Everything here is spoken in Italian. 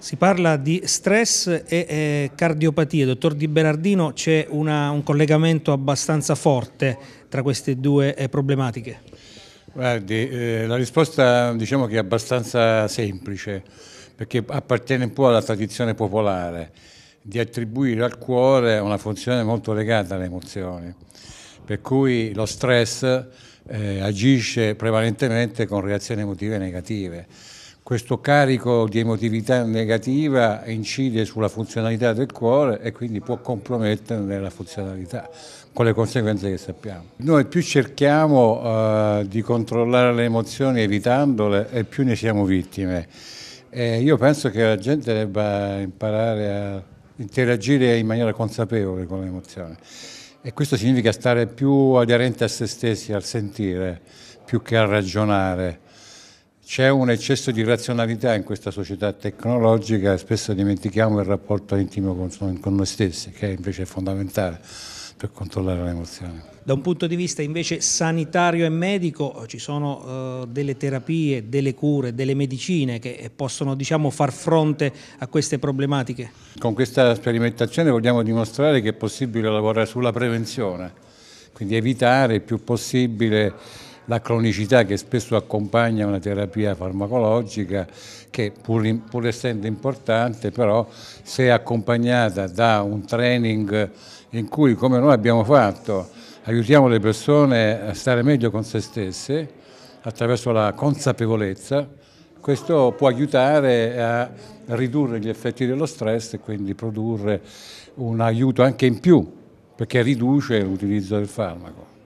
Si parla di stress e, e cardiopatia. Dottor Di Berardino, c'è un collegamento abbastanza forte tra queste due eh, problematiche? Guardi, eh, la risposta diciamo che è abbastanza semplice, perché appartiene un po' alla tradizione popolare di attribuire al cuore una funzione molto legata alle emozioni, per cui lo stress eh, agisce prevalentemente con reazioni emotive negative questo carico di emotività negativa incide sulla funzionalità del cuore e quindi può comprometterne la funzionalità con le conseguenze che sappiamo. Noi più cerchiamo eh, di controllare le emozioni evitandole e più ne siamo vittime. E io penso che la gente debba imparare a interagire in maniera consapevole con le emozioni e questo significa stare più aderente a se stessi, al sentire, più che a ragionare c'è un eccesso di razionalità in questa società tecnologica e spesso dimentichiamo il rapporto intimo con, con noi stessi, che invece è fondamentale per controllare l'emozione. Da un punto di vista invece sanitario e medico eh, ci sono eh, delle terapie, delle cure, delle medicine che eh, possono diciamo, far fronte a queste problematiche? Con questa sperimentazione vogliamo dimostrare che è possibile lavorare sulla prevenzione, quindi evitare il più possibile la cronicità che spesso accompagna una terapia farmacologica che pur, in, pur essendo importante però se accompagnata da un training in cui come noi abbiamo fatto aiutiamo le persone a stare meglio con se stesse attraverso la consapevolezza questo può aiutare a ridurre gli effetti dello stress e quindi produrre un aiuto anche in più perché riduce l'utilizzo del farmaco.